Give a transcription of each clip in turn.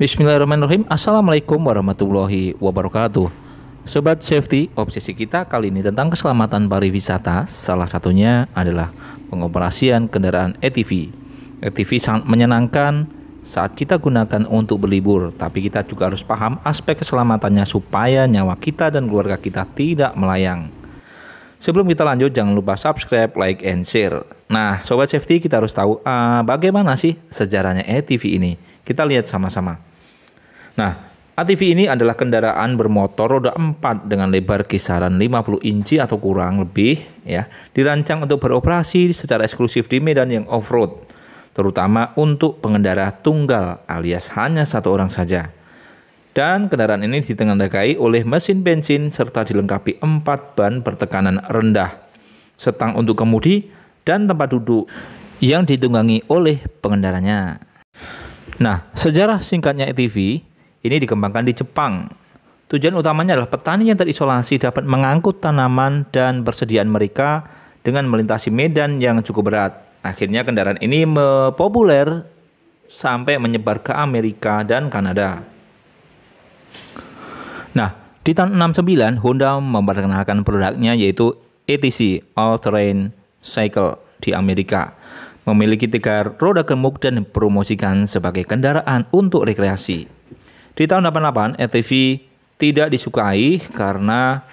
Bismillahirrahmanirrahim. Assalamualaikum warahmatullahi wabarakatuh. Sobat safety, obsesi kita kali ini tentang keselamatan pariwisata. Salah satunya adalah pengoperasian kendaraan ATV. E ATV e sangat menyenangkan saat kita gunakan untuk berlibur, tapi kita juga harus paham aspek keselamatannya supaya nyawa kita dan keluarga kita tidak melayang. Sebelum kita lanjut, jangan lupa subscribe, like, and share. Nah, sobat safety, kita harus tahu uh, bagaimana sih sejarahnya ATV e ini. Kita lihat sama-sama. Nah, ATV ini adalah kendaraan bermotor roda 4 dengan lebar kisaran 50 inci atau kurang lebih ya, dirancang untuk beroperasi secara eksklusif di medan yang off-road, terutama untuk pengendara tunggal alias hanya satu orang saja. Dan kendaraan ini ditengendarai oleh mesin bensin serta dilengkapi 4 ban bertekanan rendah, setang untuk kemudi dan tempat duduk yang ditunggangi oleh pengendaranya. Nah, sejarah singkatnya ATV ini dikembangkan di Jepang. Tujuan utamanya adalah petani yang terisolasi dapat mengangkut tanaman dan persediaan mereka dengan melintasi medan yang cukup berat. Akhirnya kendaraan ini populer sampai menyebar ke Amerika dan Kanada. Nah, di tahun 69 Honda memperkenalkan produknya yaitu ATC e All Terrain Cycle di Amerika. Memiliki tiga roda gemuk dan promosikan sebagai kendaraan untuk rekreasi. Di tahun 88, ATV tidak disukai karena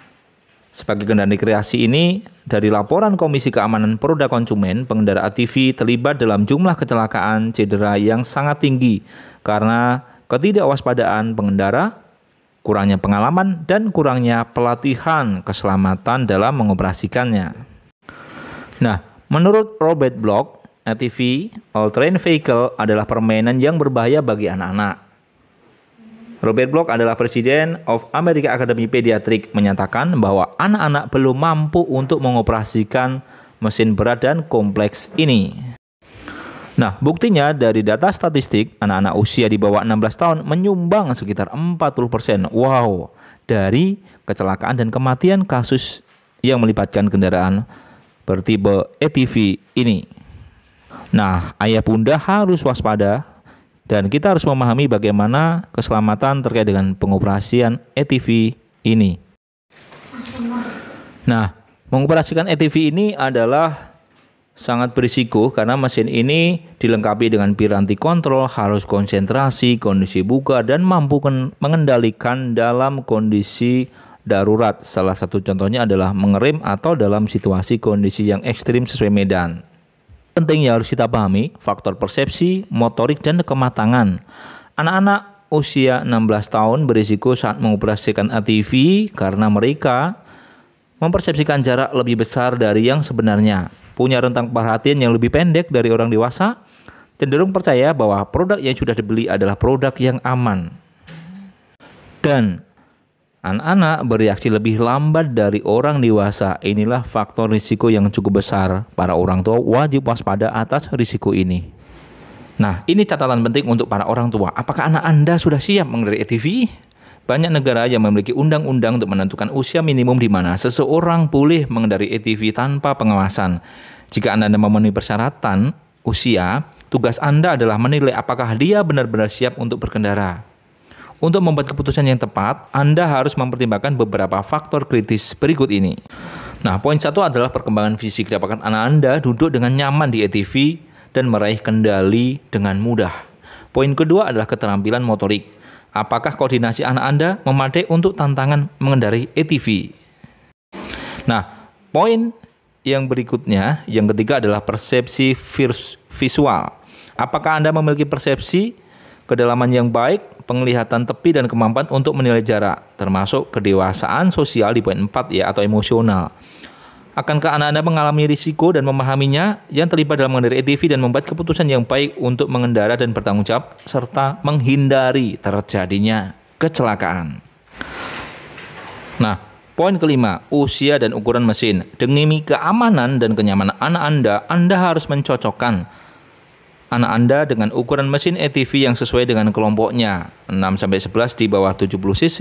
sebagai kendali kreasi ini, dari laporan Komisi Keamanan Produk Konsumen, pengendara ATV terlibat dalam jumlah kecelakaan cedera yang sangat tinggi karena ketidakwaspadaan pengendara, kurangnya pengalaman, dan kurangnya pelatihan keselamatan dalam mengoperasikannya. Nah, menurut Robert Block, ATV All Terrain Vehicle adalah permainan yang berbahaya bagi anak-anak Robert Block adalah presiden of American Academy Pediatric menyatakan bahwa anak-anak belum mampu untuk mengoperasikan mesin berat dan kompleks ini. Nah, buktinya dari data statistik, anak-anak usia di bawah 16 tahun menyumbang sekitar 40%. Wow, dari kecelakaan dan kematian kasus yang melibatkan kendaraan bertipe ATV ini. Nah, ayah bunda harus waspada dan kita harus memahami bagaimana keselamatan terkait dengan pengoperasian ATV e ini. Nah, mengoperasikan ATV e ini adalah sangat berisiko karena mesin ini dilengkapi dengan piranti kontrol, harus konsentrasi, kondisi buka, dan mampu mengendalikan dalam kondisi darurat. Salah satu contohnya adalah mengerim atau dalam situasi kondisi yang ekstrim sesuai medan penting yang harus kita pahami, faktor persepsi, motorik, dan kematangan. Anak-anak usia 16 tahun berisiko saat mengoperasikan ATV karena mereka mempersepsikan jarak lebih besar dari yang sebenarnya, punya rentang perhatian yang lebih pendek dari orang dewasa, cenderung percaya bahwa produk yang sudah dibeli adalah produk yang aman. Dan Anak-anak bereaksi lebih lambat dari orang dewasa. Inilah faktor risiko yang cukup besar. Para orang tua wajib waspada atas risiko ini. Nah, ini catatan penting untuk para orang tua. Apakah anak Anda sudah siap mengendarai ATV? E Banyak negara yang memiliki undang-undang untuk menentukan usia minimum di mana seseorang boleh mengendarai ATV e tanpa pengawasan. Jika Anda memenuhi persyaratan usia, tugas Anda adalah menilai apakah dia benar-benar siap untuk berkendara. Untuk membuat keputusan yang tepat, Anda harus mempertimbangkan beberapa faktor kritis berikut ini. Nah, poin satu adalah perkembangan fisik. Dapatkan anak Anda duduk dengan nyaman di ATV dan meraih kendali dengan mudah. Poin kedua adalah keterampilan motorik. Apakah koordinasi anak Anda memadai untuk tantangan mengendari ATV? Nah, poin yang berikutnya, yang ketiga adalah persepsi visual. Apakah Anda memiliki persepsi kedalaman yang baik penglihatan tepi dan kemampuan untuk menilai jarak, termasuk kedewasaan sosial di poin 4 ya atau emosional. Akankah anak-anak mengalami risiko dan memahaminya yang terlibat dalam mengendarai ATV dan membuat keputusan yang baik untuk mengendara dan bertanggung jawab serta menghindari terjadinya kecelakaan. Nah, poin kelima, usia dan ukuran mesin. Demi keamanan dan kenyamanan anak Anda, Anda harus mencocokkan anak Anda dengan ukuran mesin ATV yang sesuai dengan kelompoknya. 6 11 di bawah 70 cc,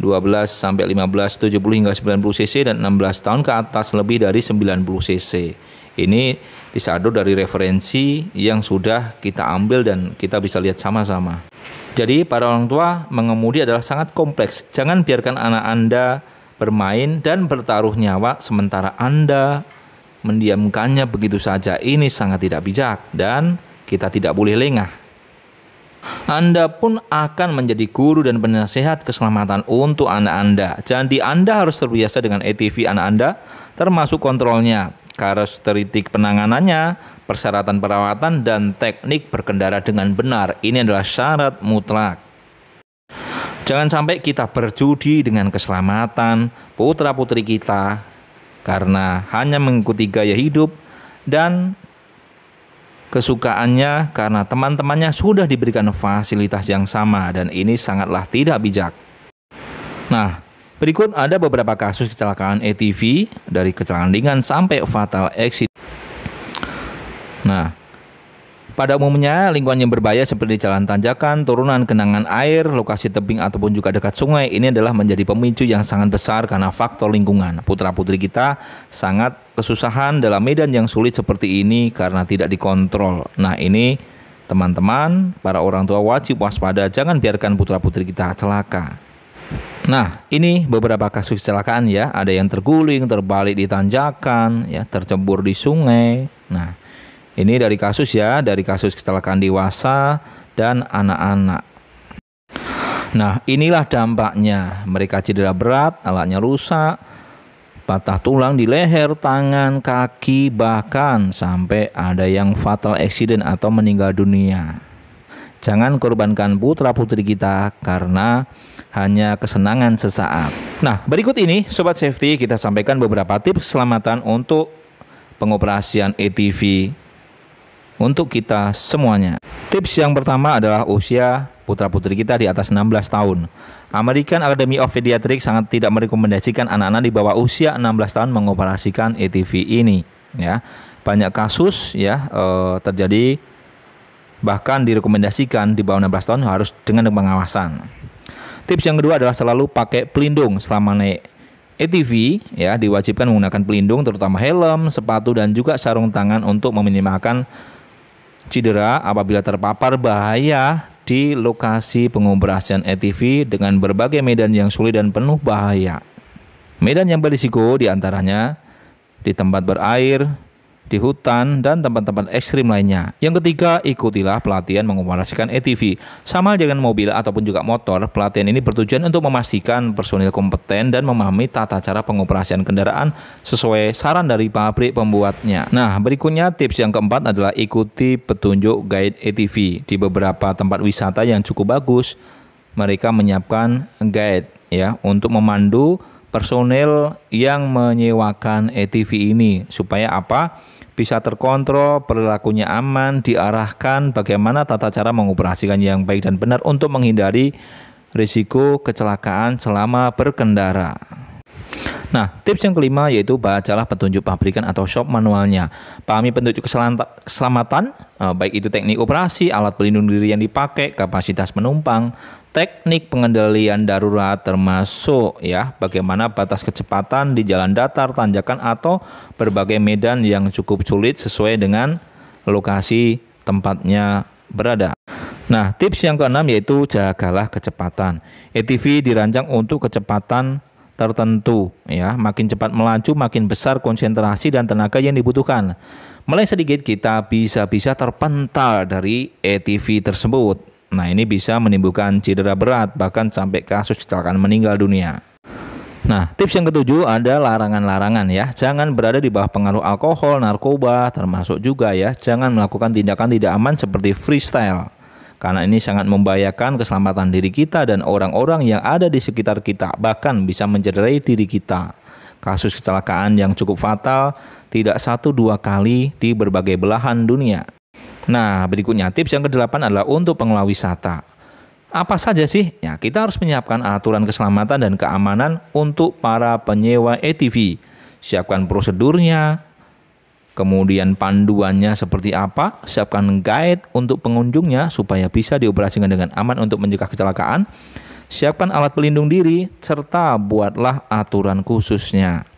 12 sampai 15 70 hingga 90 cc dan 16 tahun ke atas lebih dari 90 cc. Ini disadur dari referensi yang sudah kita ambil dan kita bisa lihat sama-sama. Jadi para orang tua mengemudi adalah sangat kompleks. Jangan biarkan anak Anda bermain dan bertaruh nyawa sementara Anda Mendiamkannya begitu saja ini sangat tidak bijak dan kita tidak boleh lengah. Anda pun akan menjadi guru dan penasehat keselamatan untuk anak Anda. Jadi Anda harus terbiasa dengan ATV anak Anda, termasuk kontrolnya, karakteristik penanganannya, persyaratan perawatan, dan teknik berkendara dengan benar. Ini adalah syarat mutlak. Jangan sampai kita berjudi dengan keselamatan putra-putri kita karena hanya mengikuti gaya hidup dan kesukaannya karena teman-temannya sudah diberikan fasilitas yang sama dan ini sangatlah tidak bijak. Nah, berikut ada beberapa kasus kecelakaan ATV dari kecelakaan ringan sampai fatal accident. Nah, pada umumnya, lingkungan yang berbahaya seperti jalan tanjakan, turunan, genangan air, lokasi tebing ataupun juga dekat sungai ini adalah menjadi pemicu yang sangat besar karena faktor lingkungan. Putra-putri kita sangat kesusahan dalam medan yang sulit seperti ini karena tidak dikontrol. Nah, ini teman-teman, para orang tua wajib waspada, jangan biarkan putra-putri kita celaka. Nah, ini beberapa kasus kecelakaan ya, ada yang terguling, terbalik di tanjakan, ya, tercebur di sungai. Nah, ini dari kasus ya, dari kasus kecelakaan dewasa dan anak-anak. Nah, inilah dampaknya. Mereka cedera berat, alatnya rusak, patah tulang di leher, tangan, kaki, bahkan sampai ada yang fatal accident atau meninggal dunia. Jangan korbankan putra-putri kita karena hanya kesenangan sesaat. Nah, berikut ini sobat safety kita sampaikan beberapa tips keselamatan untuk pengoperasian ATV untuk kita semuanya. Tips yang pertama adalah usia putra-putri kita di atas 16 tahun. American Academy of Pediatrics sangat tidak merekomendasikan anak-anak di bawah usia 16 tahun mengoperasikan ATV ini, ya. Banyak kasus ya eh, terjadi bahkan direkomendasikan di bawah 16 tahun harus dengan pengawasan. Tips yang kedua adalah selalu pakai pelindung selama naik ATV ya diwajibkan menggunakan pelindung terutama helm, sepatu dan juga sarung tangan untuk meminimalkan cedera apabila terpapar bahaya di lokasi pengoperasian ATV dengan berbagai medan yang sulit dan penuh bahaya. Medan yang berisiko diantaranya di tempat berair, di hutan, dan tempat-tempat ekstrim lainnya. Yang ketiga, ikutilah pelatihan mengoperasikan ATV. Sama dengan mobil ataupun juga motor, pelatihan ini bertujuan untuk memastikan personil kompeten dan memahami tata cara pengoperasian kendaraan sesuai saran dari pabrik pembuatnya. Nah, berikutnya tips yang keempat adalah ikuti petunjuk guide ATV di beberapa tempat wisata yang cukup bagus. Mereka menyiapkan guide ya untuk memandu personel yang menyewakan ATV ini supaya apa? bisa terkontrol, perilakunya aman, diarahkan bagaimana tata cara mengoperasikan yang baik dan benar untuk menghindari risiko kecelakaan selama berkendara. Nah, tips yang kelima yaitu bacalah petunjuk pabrikan atau shop manualnya. Pahami petunjuk keselamatan, eh, baik itu teknik operasi, alat pelindung diri yang dipakai, kapasitas penumpang, teknik pengendalian darurat termasuk ya bagaimana batas kecepatan di jalan datar, tanjakan atau berbagai medan yang cukup sulit sesuai dengan lokasi tempatnya berada. Nah, tips yang keenam yaitu jagalah kecepatan. ATV dirancang untuk kecepatan tertentu ya, makin cepat melaju makin besar konsentrasi dan tenaga yang dibutuhkan. Mulai sedikit kita bisa-bisa terpental dari ATV tersebut Nah, ini bisa menimbulkan cedera berat, bahkan sampai kasus kecelakaan meninggal dunia. Nah, tips yang ketujuh ada larangan-larangan ya. Jangan berada di bawah pengaruh alkohol, narkoba, termasuk juga ya. Jangan melakukan tindakan tidak aman seperti freestyle. Karena ini sangat membahayakan keselamatan diri kita dan orang-orang yang ada di sekitar kita, bahkan bisa mencederai diri kita. Kasus kecelakaan yang cukup fatal tidak satu dua kali di berbagai belahan dunia. Nah, berikutnya tips yang kedelapan adalah untuk pengelola wisata. Apa saja sih? Ya, kita harus menyiapkan aturan keselamatan dan keamanan untuk para penyewa ATV. Siapkan prosedurnya, kemudian panduannya seperti apa, siapkan guide untuk pengunjungnya supaya bisa dioperasikan dengan aman untuk mencegah kecelakaan. Siapkan alat pelindung diri serta buatlah aturan khususnya.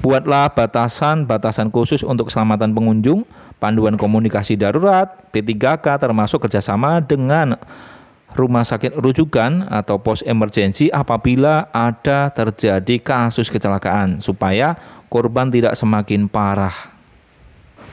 Buatlah batasan-batasan khusus untuk keselamatan pengunjung panduan komunikasi darurat, P3K termasuk kerjasama dengan rumah sakit rujukan atau pos emergensi apabila ada terjadi kasus kecelakaan supaya korban tidak semakin parah.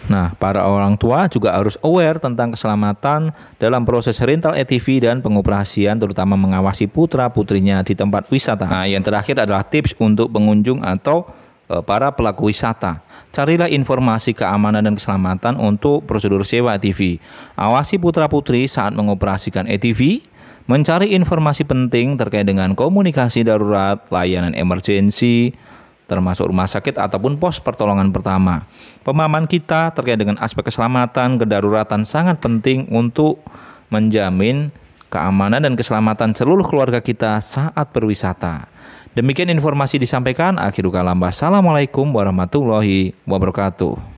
Nah, para orang tua juga harus aware tentang keselamatan dalam proses rental ATV dan pengoperasian terutama mengawasi putra-putrinya di tempat wisata. Nah, yang terakhir adalah tips untuk pengunjung atau Eh, para pelaku wisata. Carilah informasi keamanan dan keselamatan untuk prosedur sewa ATV. E Awasi putra-putri saat mengoperasikan ATV, e mencari informasi penting terkait dengan komunikasi darurat, layanan emergensi, termasuk rumah sakit ataupun pos pertolongan pertama. Pemahaman kita terkait dengan aspek keselamatan, kedaruratan sangat penting untuk menjamin keamanan dan keselamatan seluruh keluarga kita saat berwisata. Demikian informasi disampaikan. Akhirul kalam. Wassalamualaikum warahmatullahi wabarakatuh.